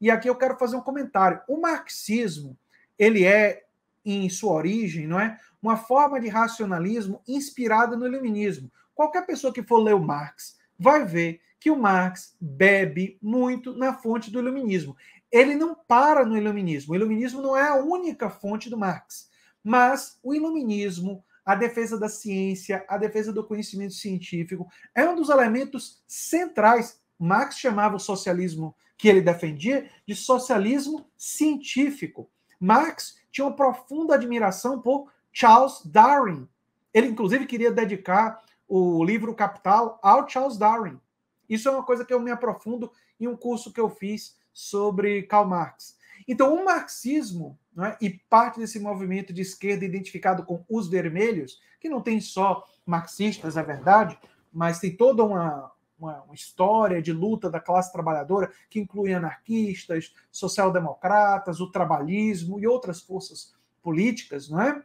E aqui eu quero fazer um comentário. O marxismo, ele é, em sua origem, não é, uma forma de racionalismo inspirada no iluminismo. Qualquer pessoa que for ler o Marx vai ver que o Marx bebe muito na fonte do iluminismo. Ele não para no iluminismo. O iluminismo não é a única fonte do Marx, mas o iluminismo, a defesa da ciência, a defesa do conhecimento científico, é um dos elementos centrais. Marx chamava o socialismo que ele defendia de socialismo científico. Marx tinha uma profunda admiração por Charles Darwin. Ele, inclusive, queria dedicar o livro Capital ao Charles Darwin. Isso é uma coisa que eu me aprofundo em um curso que eu fiz sobre Karl Marx. Então, o marxismo é? e parte desse movimento de esquerda identificado com os vermelhos, que não tem só marxistas, é verdade, mas tem toda uma, uma, uma história de luta da classe trabalhadora que inclui anarquistas, social-democratas, o trabalhismo e outras forças políticas, não é?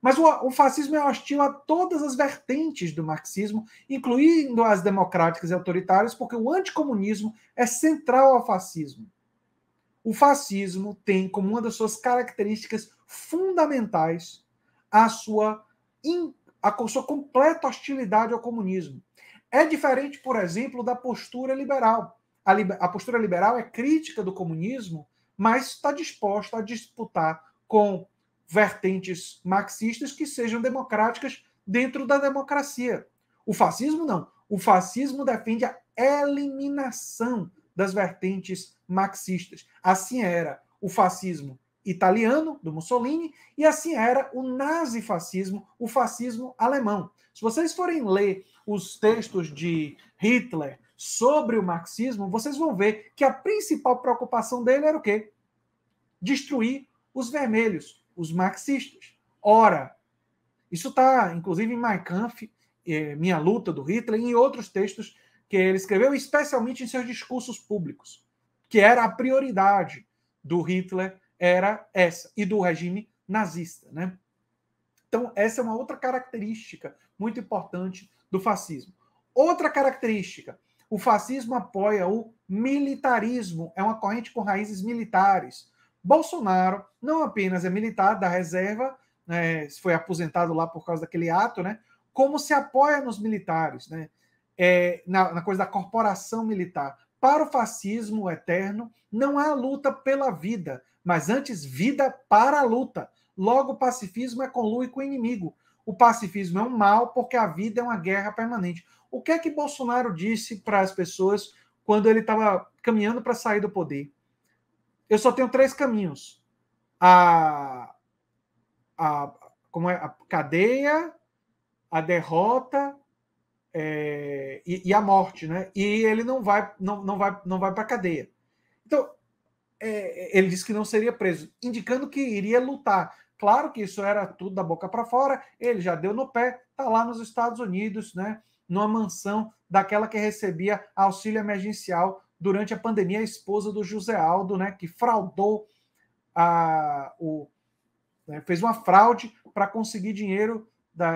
Mas o, o, fascismo é hostil a todas as vertentes do marxismo, incluindo as democráticas e autoritárias, porque o anticomunismo é central ao fascismo. O fascismo tem como uma das suas características fundamentais a sua, a sua completa hostilidade ao comunismo. É diferente, por exemplo, da postura liberal. A, liber... a postura liberal é crítica do comunismo, mas está disposta a disputar com vertentes marxistas que sejam democráticas dentro da democracia. O fascismo não. O fascismo defende a eliminação das vertentes marxistas. Assim era o fascismo italiano, do Mussolini, e assim era o nazifascismo, o fascismo alemão. Se vocês forem ler os textos de Hitler sobre o marxismo, vocês vão ver que a principal preocupação dele era o quê? Destruir os vermelhos, os marxistas. Ora, isso está, inclusive, em Mein Kampf, eh, Minha Luta, do Hitler, e em outros textos que ele escreveu, especialmente em seus discursos públicos, que era a prioridade do Hitler era essa, e do regime nazista. Né? Então, essa é uma outra característica muito importante do fascismo. Outra característica: o fascismo apoia o militarismo, é uma corrente com raízes militares. Bolsonaro não apenas é militar da reserva, né, foi aposentado lá por causa daquele ato, né, como se apoia nos militares, né, é, na, na coisa da corporação militar. Para o fascismo eterno, não há luta pela vida, mas antes vida para a luta. Logo, o pacifismo é conluio com o inimigo. O pacifismo é um mal porque a vida é uma guerra permanente. O que é que Bolsonaro disse para as pessoas quando ele estava caminhando para sair do poder? Eu só tenho três caminhos: a, a, como é, a cadeia, a derrota é, e, e, a morte, né? E ele não vai, não, não vai, não vai para cadeia. Então, é, ele disse que não seria preso, indicando que iria lutar. Claro que isso era tudo da boca para fora. Ele já deu no pé, tá lá nos Estados Unidos, né? Numa mansão daquela que recebia auxílio emergencial durante a pandemia, a esposa do José Aldo, né? Que fraudou a, o, né, fez uma fraude para conseguir dinheiro da,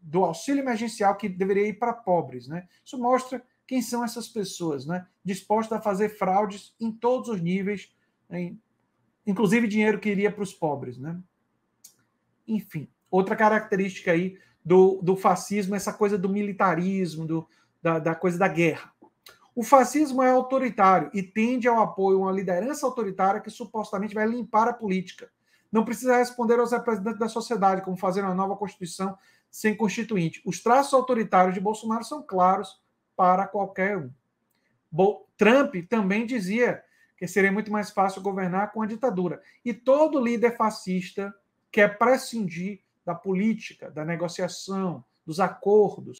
do auxílio emergencial que deveria ir para pobres, né? Isso mostra quem são essas pessoas, né? Dispostas a fazer fraudes em todos os níveis, em, inclusive dinheiro que iria para os pobres, né? Enfim, outra característica aí do, do fascismo, essa coisa do militarismo, do, da, da coisa da guerra. O fascismo é autoritário e tende ao apoio a uma liderança autoritária que supostamente vai limpar a política. Não precisa responder aos representantes da sociedade, como fazer uma nova Constituição sem constituinte. Os traços autoritários de Bolsonaro são claros para qualquer um. Bo Trump também dizia que seria muito mais fácil governar com a ditadura. E todo líder fascista quer prescindir da política, da negociação, dos acordos,